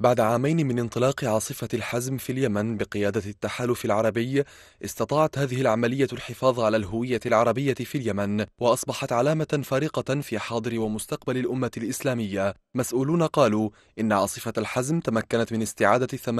بعد عامين من انطلاق عاصفة الحزم في اليمن بقيادة التحالف العربي استطاعت هذه العملية الحفاظ على الهوية العربية في اليمن وأصبحت علامة فارقة في حاضر ومستقبل الأمة الإسلامية مسؤولون قالوا إن عاصفة الحزم تمكنت من استعادة 58%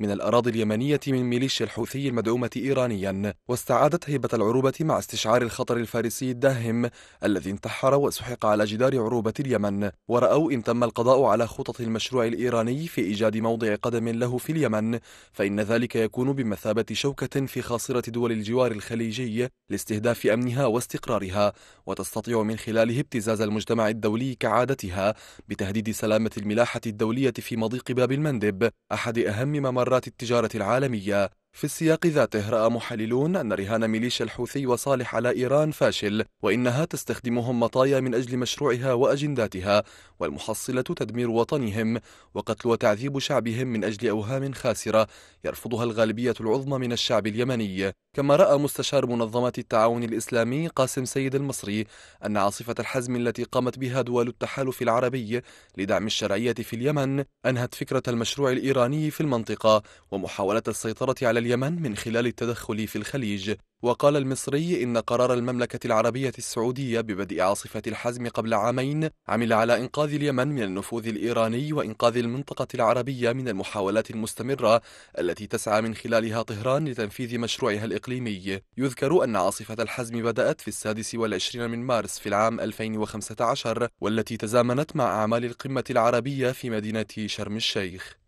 من الأراضي اليمنية من ميليشيا الحوثي المدعومة إيرانيا واستعادت هيبة العروبة مع استشعار الخطر الفارسي الداهم الذي انتحر وسحق على جدار عروبة اليمن ورأوا إن تم القضاء على خطط المشروع الإيراني في إيجاد موضع قدم له في اليمن فإن ذلك يكون بمثابة شوكة في خاصرة دول الجوار الخليجي لاستهداف أمنها واستقرارها وتستطيع من خلاله ابتزاز المجتمع الدولي كعادتها بتهديد سلامة الملاحة الدولية في مضيق باب المندب أحد أهم ممرات التجارة العالمية في السياق ذاته رأى محللون أن رهان ميليشيا الحوثي وصالح على إيران فاشل وإنها تستخدمهم مطايا من أجل مشروعها وأجنداتها والمحصلة تدمير وطنهم وقتل وتعذيب شعبهم من أجل أوهام خاسرة يرفضها الغالبية العظمى من الشعب اليمني كما رأى مستشار منظمة التعاون الإسلامي قاسم سيد المصري أن عاصفة الحزم التي قامت بها دول التحالف العربي لدعم الشرعية في اليمن أنهت فكرة المشروع الإيراني في المنطقة ومحاولة السيطرة على اليمن من خلال التدخل في الخليج وقال المصري إن قرار المملكة العربية السعودية ببدء عاصفة الحزم قبل عامين عمل على إنقاذ اليمن من النفوذ الإيراني وإنقاذ المنطقة العربية من المحاولات المستمرة التي تسعى من خلالها طهران لتنفيذ مشروعها الإقليمي يذكر أن عاصفة الحزم بدأت في السادس والعشرين من مارس في العام 2015 والتي تزامنت مع أعمال القمة العربية في مدينة شرم الشيخ